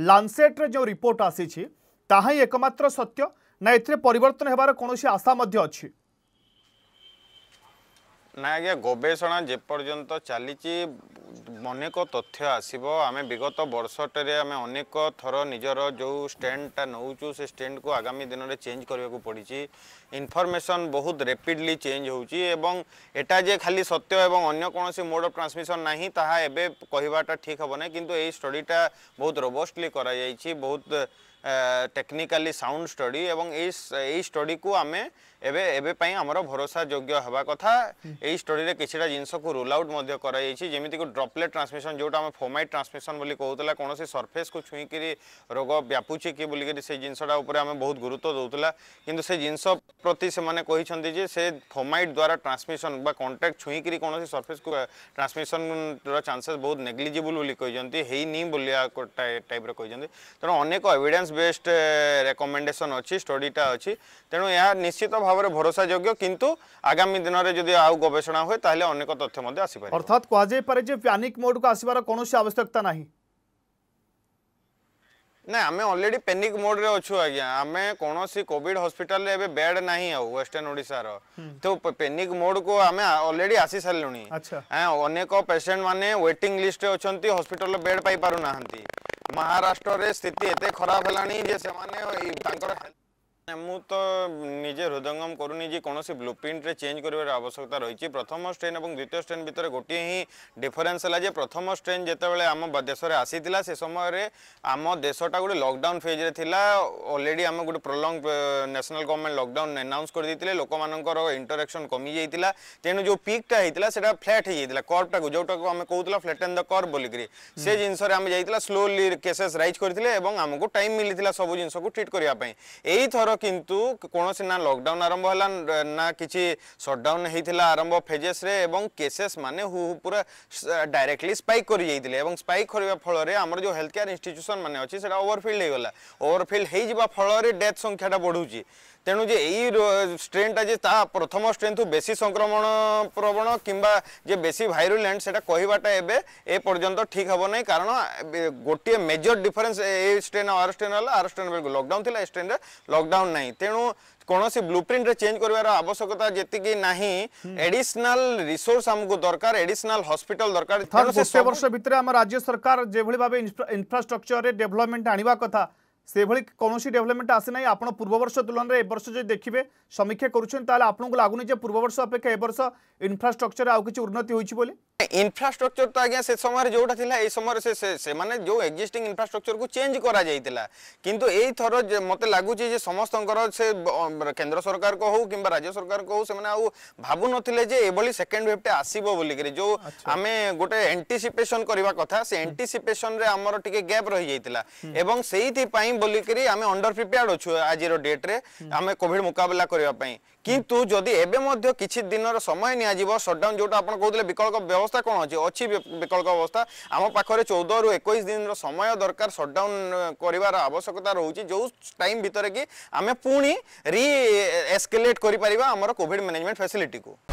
ଲାନ୍ସେଟ୍ରେ ଯେଉଁ ରିପୋର୍ଟ ଆସିଛି ତାହା ହିଁ ଏକମାତ୍ର ସତ୍ୟ ନା ଏଥିରେ ପରିବର୍ତ୍ତନ ହେବାର କୌଣସି ଆଶା ମଧ୍ୟ ଅଛି ନା ଆଜ୍ଞା ଗବେଷଣା ଯେପର୍ଯ୍ୟନ୍ତ ଚାଲିଛି ଅନେକ ତଥ୍ୟ ଆସିବ ଆମେ ବିଗତ ବର୍ଷଟିରେ ଆମେ ଅନେକ ଥର ନିଜର ଯେଉଁ ଷ୍ଟେଣ୍ଡଟା ନେଉଛୁ ସେ ଷ୍ଟେଣ୍ଡକୁ ଆଗାମୀ ଦିନରେ ଚେଞ୍ଜ କରିବାକୁ ପଡ଼ିଛି ଇନଫର୍ମେସନ୍ ବହୁତ ରେପିଡ଼ଲି ଚେଞ୍ଜ ହେଉଛି ଏବଂ ଏଟା ଯେ ଖାଲି ସତ୍ୟ ଏବଂ ଅନ୍ୟ କୌଣସି ମୋଡ଼ ଅଫ୍ ଟ୍ରାନ୍ସମିସନ୍ ନାହିଁ ତାହା ଏବେ କହିବାଟା ଠିକ୍ ହେବ ନାହିଁ କିନ୍ତୁ ଏହି ଷ୍ଟଡ଼ିଟା ବହୁତ ରୋବଷ୍ଟଲି କରାଯାଇଛି ବହୁତ टेक्निकाली साउंड स्टडी एवं स्टडी को आम एवंपाई आम भरोसा योग्य हवा कथा यही स्टडी में किसी जिनस को रूल आउट कर ड्रपलेट ट्रांसमिशन जो फोमाइट ट्रांसमिशन कहूला कौन से सरफेस को छुईक रोग व्यापुच कि बोलिक जिनसटा आम बहुत गुरुत्व दूसरा कि जिन प्रति से से फोमाइट द्वारा ट्रांसमिशन कंटाक्ट छुईक कौन से सरफेस को ट्रांसमिशन रानसेस बहुत नेग्लीजेबुल टाइप्र कहते तेनाली अनेक बेस्ड रेकमेंडेसन अच्छी स्टडीटा अच्छी तेणु यह निश्चित भाव में भरोसा योग्य किंतु आगामी दिन में जो आउ गवेषणा हुए तेल अनेक तथ्य अर्थात कहुपे पानिक मोड को आसवर कौन आवश्यकता ना ना आम अलरेडी पैनिक मोड रे अच्छू आज्ञा आम कौन कोविड हस्पिटाल बेड ना वेस्टर्ण ओडार तो पैनिक मोड को आम अलरेडी आसी सारे अनेक पेसेंट मैंने वेटिंग लिस्ट अच्छा हस्पिटाल बेड पाई पार ना ମହାରାଷ୍ଟ୍ରରେ ସ୍ଥିତି ଏତେ ଖରାପ ହେଲାଣି ଯେ ସେମାନେ ତାଙ୍କର ମୁଁ ତ ନିଜେ ହୃଦୟଙ୍ଗମ କରୁନି ଯେ କୌଣସି ବ୍ଲୁ ପ୍ରିଣ୍ଟରେ ଚେଞ୍ଜ କରିବାର ଆବଶ୍ୟକତା ରହିଛି ପ୍ରଥମ ଷ୍ଟ୍ରେନ୍ ଏବଂ ଦ୍ୱିତୀୟ ଷ୍ଟ୍ରେନ୍ ଭିତରେ ଗୋଟିଏ ହିଁ ଡିଫରେନ୍ସ ହେଲା ଯେ ପ୍ରଥମ ଷ୍ଟ୍ରେନ୍ ଯେତେବେଳେ ଆମ ଦେଶରେ ଆସିଥିଲା ସେ ସମୟରେ ଆମ ଦେଶଟା ଗୋଟେ ଲକଡାଉନ୍ ଫେଜ୍ରେ ଥିଲା ଅଲରେଡ଼ି ଆମେ ଗୋଟେ prolong national government lockdown announce କରିଦେଇଥିଲେ ଲୋକମାନଙ୍କର ଇଣ୍ଟରାକ୍ସନ୍ କମିଯାଇଥିଲା ତେଣୁ ଯେଉଁ ପିକ୍ଟା ହେଇଥିଲା ସେଇଟା ଫ୍ଲାଟ୍ ହେଇଯାଇଥିଲା କର୍ଭଟାକୁ ଯେଉଁଟାକୁ ଆମେ କହୁଥିଲା ଫ୍ଲାଟ୍ ଆଣ୍ଡ ଦ କର୍ଭ ବୋଲିକିରି ସେ ଜିନିଷରେ ଆମେ ଯାଇଥିଲା ସ୍ଲୋଲି କେସେସ୍ ରାଇଜ୍ କରିଥିଲେ ଏବଂ ଆମକୁ ଟାଇମ୍ ମିଳିଥିଲା ସବୁ ଜିନିଷକୁ ଟ୍ରିଟ୍ କରିବା ପାଇଁ ଏଇଥର কিন্তু কোণী না লকডাউন আরম্ভ হল না কিছু সটডাউন হয়েছিল আরম্ভ ফেজেসে এবং কেসেস মানে হু পুরা ডাইরেক্টলি স্পাইক করে যাই এবং স্পাইক করা ফলরে আমার যে হেলথ কেয়ার ইনস্টিট্যুসন মানে অছে সেটা ওভরফিল্ড হয়ে গলা ওভরফিল্ড হয়ে যা ফলরে ডেথ সংখ্যাটা বড়ুছি তেণু যে এই স্ট্রেনটা যে তা প্রথম স্ট্রেনু বেশি সংক্রমণ প্রবণ কিংবা যে বেশি ভাইরুলেন্ট সেটা কহবাটা এবে এ পর্যন্ত ঠিক হব না কারণ গোটিয়ে মেজর ডিফরেন্স এই স্ট্রেন আর স্ট্রেন হল আর স্ট্রেন লকডাউন লা এই স্ট্রেন লকডাউন નહી તેણો કોણોસી બ્લુપ્રિન્ટ રે ચેન્જ કરવાર આવશકતા જેતી કી નહી એડિશનલ રિસોર્સ હમકો દરકાર એડિશનલ હોસ્પિટલ દરકાર છે છે વર્ષ ભીતરે હમ રાજ્ય સરકાર જે ભલે ઇન્ફ્રાસ્ટ્રક્ચર ડેવલપમેન્ટ આણવા કથા સે ભલે કોણોસી ડેવલપમેન્ટ આસે નહી આપણો પૂર્વ વર્ષ તુલન રે આ વર્ષ જો દેખીબે સમીક્ષા કરું છન તાલે આપણો લાગુ ન જે પૂર્વ વર્ષ અપેક્ષા આ વર્ષ ઇન્ફ્રાસ્ટ્રક્ચર આ કી ઉર્ણતિ હોઈ છે બોલે ইনফ্রাষ্ট্রকচর তো আজ্ঞা সে সময় যেটা লা এই সময় সে যে এক্সিষ্টিং ইনফ্রাষ্ট্রকচর কু চেঞ্জ করা যাই কিন্তু এই থর মতো লাগুছে যে সমস্ত সে কেন্দ্র সরকার কো হোক কিংবা রাজ্য সরকার কো হোক সে ভাবু নথিলে যে এভাবে সেকেন্ড ওয়েভটে আসব বলিকি যে আমি গোটে এন্টিসিপেসন করা কথা সে এন্টিসিপেসন রে আমার টিকে গ্যাপ রয়ে যাই এবং সেইপাই বলিকি আমি অন্ডর প্রিপেয়ার্ড অছু আজির ডেট্রে আমি কোভিড মোকাবিলা করা কিন্তু যদি এবে মধ্য কিছু দিনর সময় নিয়ে যাব সটডাউন যেটা আপনার কৌলে বিকল্প ব্যবস্থা ଅବସ୍ଥା କ'ଣ ଅଛି ଅଛି ବିକଳ୍ପ ଅବସ୍ଥା ଆମ ପାଖରେ ଚଉଦରୁ ଏକୋଇଶ ଦିନର ସମୟ ଦରକାର ସଟ୍ଡାଉନ୍ କରିବାର ଆବଶ୍ୟକତା ରହୁଛି ଯେଉଁ ଟାଇମ୍ ଭିତରେ କି ଆମେ ପୁଣି ରି ଏସ୍କେଲେଟ୍ କରିପାରିବା ଆମର କୋଭିଡ୍ ମ୍ୟାନେଜମେଣ୍ଟ ଫ୍ୟାସିଲିଟିକୁ